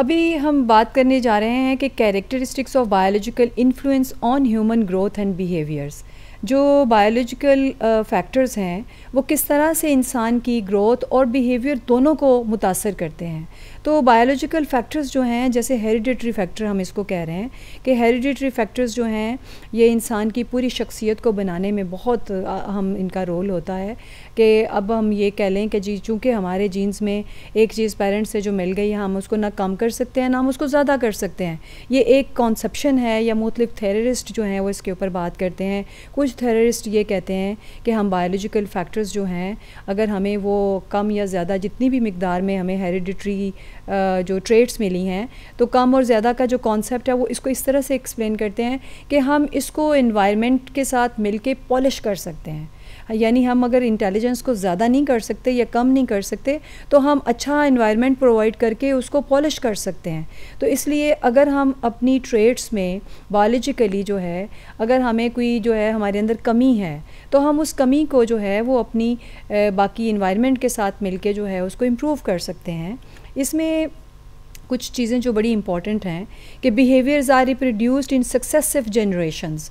अभी हम बात करने जा रहे हैं कि characteristics of biological influence on human growth and behaviours जो बायोलॉजिकल फैक्टर्स uh, हैं वो किस तरह से इंसान की ग्रोथ और बिहेवियर दोनों को मुतासर करते हैं तो बायोलॉजिकल फैक्टर्स जो हैं जैसे हेरिडिटरी फैक्टर हम इसको कह रहे हैं कि हेरिडिटरी फैक्टर्स जो हैं ये इंसान की पूरी शख्सियत को बनाने में बहुत uh, हम इनका रोल होता है कि अब हम ये कह लें कि जी चूँकि हमारे जीन्स में एक चीज़ पेरेंट्स से जो मिल गई है हम उसको ना कम कर सकते हैं ना हम उसको ज़्यादा कर सकते हैं ये एक कॉन्सेप्शन है या मुख्तलिफ थेरिस्ट जो हैं वो इसके ऊपर बात करते हैं कुछ कुछ थेररिस्ट ये कहते हैं कि हम बायोलॉजिकल फैक्टर्स जो हैं अगर हमें वो कम या ज़्यादा जितनी भी मकदार में हमें हेरिडिट्री जो ट्रेट्स मिली हैं तो कम और ज़्यादा का जो कॉन्सेप्ट है वो इसको इस तरह से एक्सप्लेन करते हैं कि हम इसको इन्वायरमेंट के साथ मिल पॉलिश कर सकते हैं यानी हम अगर इंटेलिजेंस को ज़्यादा नहीं कर सकते या कम नहीं कर सकते तो हम अच्छा इन्वायरमेंट प्रोवाइड करके उसको पॉलिश कर सकते हैं तो इसलिए अगर हम अपनी ट्रेड्स में बायोलॉजिकली जो है अगर हमें कोई जो है हमारे अंदर कमी है तो हम उस कमी को जो है वो अपनी बाकी इन्वायरमेंट के साथ मिलकर जो है उसको इम्प्रूव कर सकते हैं इसमें कुछ चीज़ें जो बड़ी इंपॉर्टेंट हैं कि behaviours are reproduced in successive generations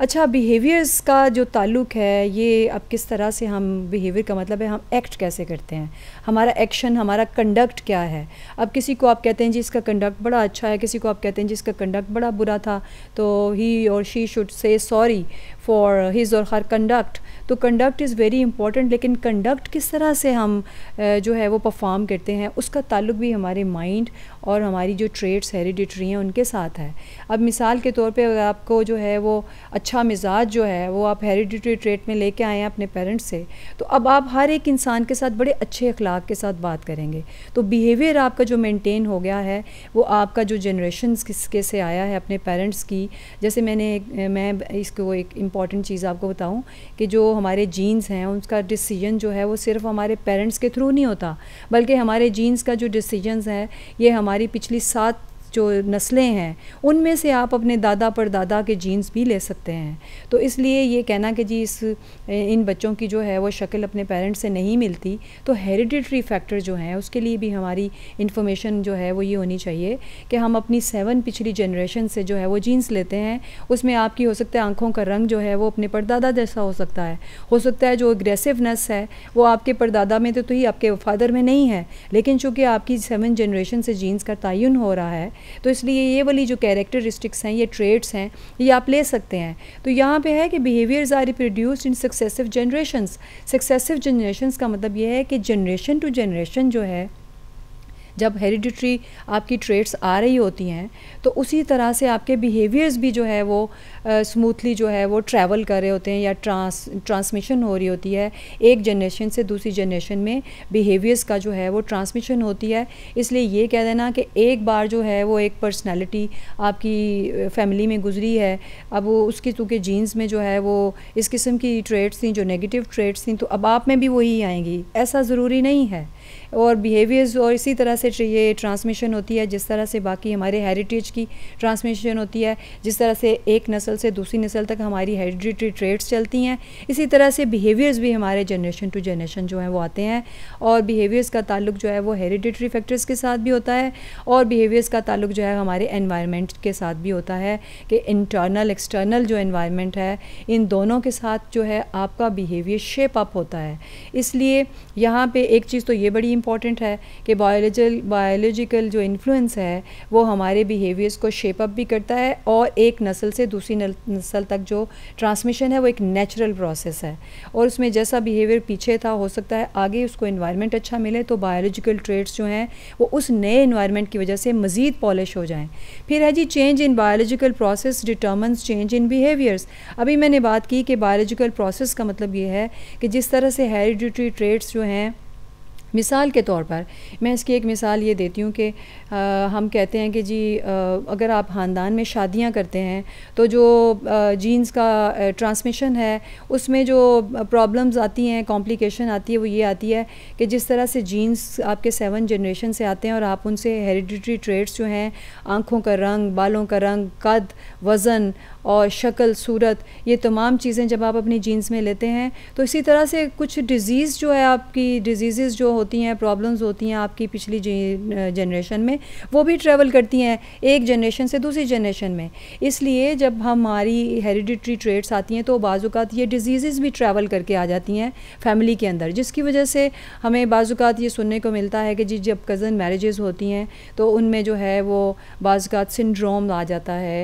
अच्छा बिहेवियर्स का जो ताल्लुक है ये अब किस तरह से हम बिहेवियर का मतलब है हम एक्ट कैसे करते हैं हमारा एक्शन हमारा कंडक्ट क्या है अब किसी को आप कहते हैं जी इसका कंडक्ट बड़ा अच्छा है किसी को आप कहते हैं जी इसका कंडक्ट बड़ा बुरा था तो he or she should say sorry for his or her conduct तो कंडक्ट इज़ वेरी इंपॉर्टेंट लेकिन कंडक्ट किस तरह से हम जो है वो परफॉर्म करते हैं उसका ताल्लुक भी हमारे माइंड और हमारी जो ट्रेड्स हेरिडिटरी हैं उनके साथ है अब मिसाल के तौर पे अगर आपको जो है वो अच्छा मिजाज जो है वो आप हेरिडिटरी ट्रेट में लेके आए हैं अपने पेरेंट्स से तो अब आप हर एक इंसान के साथ बड़े अच्छे अखलाक के साथ बात करेंगे तो बिहेवियर आपका जो मेनटेन हो गया है वो आपका जो जनरेशन किसके से आया है अपने पेरेंट्स की जैसे मैंने मैं इसको एक इम्पॉर्टेंट चीज़ आपको बताऊँ कि जो हमारे जीन्स हैं उनका डिसीजन जो है वो सिर्फ हमारे पेरेंट्स के थ्रू नहीं होता बल्कि हमारे जीन्स का जो डिसीजन है ये हमारे हमारी पिछली सात जो नस्लें हैं उनमें से आप अपने दादा दादा के जीन्स भी ले सकते हैं तो इसलिए ये कहना कि जी इस इन बच्चों की जो है वो शक्ल अपने पेरेंट्स से नहीं मिलती तो हेरिडिटरी फैक्टर जो है उसके लिए भी हमारी इन्फॉर्मेशन जो है वो ये होनी चाहिए कि हम अपनी सेवन पिछली जनरेशन से जो है वो जीन्स लेते हैं उसमें आपकी हो सकता है आँखों का रंग जो है वो अपने परदादा जैसा हो सकता है हो सकता है जो अग्रेसिवनेस है वो आपके परदादा में तो, तो ही आपके फादर में नहीं है लेकिन चूँकि आपकी सेवन जनरेशन से जीन्स का तयन हो रहा है तो इसलिए ये वाली जो कैरेक्टरिस्टिक्स हैं ये ट्रेड्स हैं ये आप ले सकते हैं तो यहाँ पे है कि behaviours are reproduced in successive generation successive generation का मतलब ये है कि जनरेशन टू जनरेशन जो है जब हेरिडिट्री आपकी ट्रेड्स आ रही होती हैं तो उसी तरह से आपके बिहेवियर्स भी जो है वो स्मूथली जो है वो ट्रैवल कर रहे होते हैं या ट्रांस ट्रांसमिशन हो रही होती है एक जनरेशन से दूसरी जनरेशन में बिहेवियर्स का जो है वो ट्रांसमिशन होती है इसलिए ये कह देना कि एक बार जो है वो एक पर्सनैलिटी आपकी फैमिली में गुजरी है अब वो उसकी चूँकि जीन्स में जो है वो इस किस्म की ट्रेड्स थी जो नेगेटिव ट्रेड्स थी तो अब आप में भी वही आएंगी ऐसा ज़रूरी नहीं है और बिहेवियर्स और इसी तरह से ये ट्रांसमिशन होती है जिस तरह से बाकी हमारे हेरिटेज की ट्रांसमिशन होती है जिस तरह से एक नस्ल से दूसरी नस्ल तक हमारी हेरिडिटरी ट्रेड्स चलती हैं इसी तरह से बिहेवियर्स भी हमारे जनरेशन टू जनरेशन जो है वो आते हैं और बिहेवियर्स का ताल्लुक जो है वो हेरिडिटरी फैक्टर्स के साथ भी होता है और बिहेवियर्स का ताल्लुक जो है हमारे एनवायरनमेंट के साथ भी होता है कि इंटरनल एक्सटर्नल जो इन्वायरमेंट है इन दोनों के साथ जो है आपका बिहेवियर शेप अप होता है इसलिए यहाँ पर एक चीज़ तो ये बड़ी इंपॉर्टेंट है कि बायोलॉजिकल बायोलॉजिकल जो इन्फ्लुएंस है वो हमारे बिहेवियर्स को शेपअप भी करता है और एक नस्ल से दूसरी नस्ल तक जो ट्रांसमिशन है वो एक नेचुरल प्रोसेस है और उसमें जैसा बिहेवियर पीछे था हो सकता है आगे उसको इन्वायरमेंट अच्छा मिले तो बायोलॉजिकल ट्रेड्स जो हैं वो उस नए इन्वायरमेंट की वजह से मज़ीद पॉलिश हो जाएँ फिर है जी change in biological process determines change in behaviours अभी मैंने बात की कि बायोलॉजिकल प्रोसेस का मतलब ये है कि जिस तरह से हेरिडिटरी ट्रेड्स जो हैं मिसाल के तौर पर मैं इसकी एक मिसाल ये देती हूँ कि हम कहते हैं कि जी आ, अगर आप ख़ानदान में शादियाँ करते हैं तो जो जीन्स का ट्रांसमिशन है उसमें जो प्रॉब्लम्स आती हैं कॉम्प्लिकेशन आती है वो ये आती है कि जिस तरह से जीन्स आपके सेवन जनरेशन से आते हैं और आप उनसे हेरिडिटरी ट्रेड्स जो हैं आँखों का रंग बालों का रंग कद वज़न और शक्ल सूरत ये तमाम चीज़ें जब आप अपनी जीन्स में लेते हैं तो इसी तरह से कुछ डिज़ीज़ जो है आपकी डिजीज़ जो होती हैं प्रॉब्लम्स होती हैं आपकी पिछली जनरेशन में वो भी ट्रेवल करती हैं एक जनरेशन से दूसरी जनरेशन में इसलिए जब हमारी हेरिडिट्री ट्रेड्स आती हैं तो बाज़ात ये डिजीज़ भी ट्रैवल करके आ जाती हैं फैमिली के अंदर जिसकी वजह से हमें बाज़ात ये सुनने को मिलता है कि जी जब कज़न मैरिजेज़ होती हैं तो उनमें जो है वो बाज़ात सिंड्रोम आ जाता है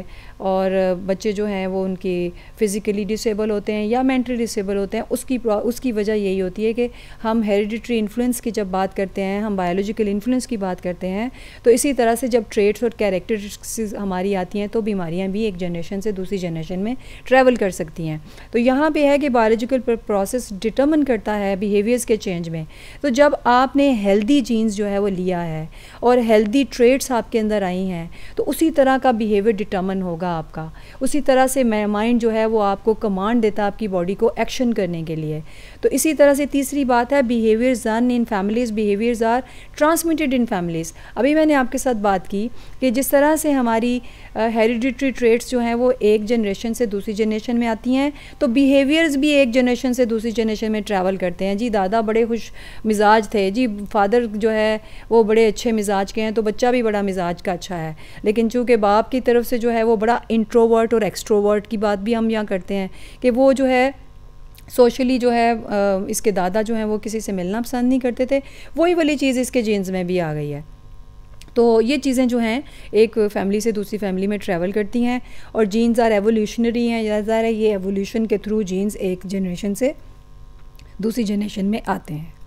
और बच्चे जो हैं वो उनकी फ़िज़िकली डिसेबल होते हैं या मेंटली डिसेबल होते हैं उसकी उसकी वजह यही होती है कि हम हेरिडिट्री इन्फ्लुएंस के की जब बात करते हैं हम बायोलॉजिकल इन्फ्लुएंस की बात करते हैं तो इसी तरह से जब ट्रेड्स और कैरेक्टरिस्टिक्स हमारी आती हैं तो बीमारियाँ भी एक जनरेशन से दूसरी जनरेशन में ट्रैवल कर सकती हैं तो यहाँ पे है कि बायोलॉजिकल प्रोसेस डिटर्मन करता है बिहेवियर्स के चेंज में तो जब आपने हेल्दी जीन्स जो है वो लिया है और हेल्दी ट्रेड्स आपके अंदर आई हैं तो उसी तरह का बिहेवियर डिटर्मन होगा आपका उसी तरह से माइंड जो है वो आपको कमांड देता है आपकी बॉडी को एक्शन करने के लिए तो इसी तरह से तीसरी बात है behaviour in families behaviours are transmitted in families अभी मैंने आपके साथ बात की कि जिस तरह से हमारी हेरिडिट्री uh, ट्रेट्स जो हैं वो एक जनरेशन से दूसरी जनरेशन में आती हैं तो बिहेवियर्स भी एक जनरेशन से दूसरी जनरेशन में ट्रैवल करते हैं जी दादा बड़े खुश मिजाज थे जी फादर जो है वो बड़े अच्छे मिजाज के हैं तो बच्चा भी बड़ा मिजाज का अच्छा है लेकिन चूँकि बाप की तरफ से जो है वो बड़ा इंट्रोवर्ट और एक्सट्रोवर्ट की बात भी हम यहाँ करते हैं कि वो जो है सोशली जो है इसके दादा जो हैं वो किसी से मिलना पसंद नहीं करते थे वही वाली चीज़ इसके जीन्स में भी आ गई है तो ये चीज़ें जो हैं एक फैमिली से दूसरी फैमिली में ट्रैवल करती हैं और जीन्स आर एवोल्यूशनरी हैं या ये एवोल्यूशन के थ्रू जीन्स एक जनरेशन से दूसरी जनरेशन में आते हैं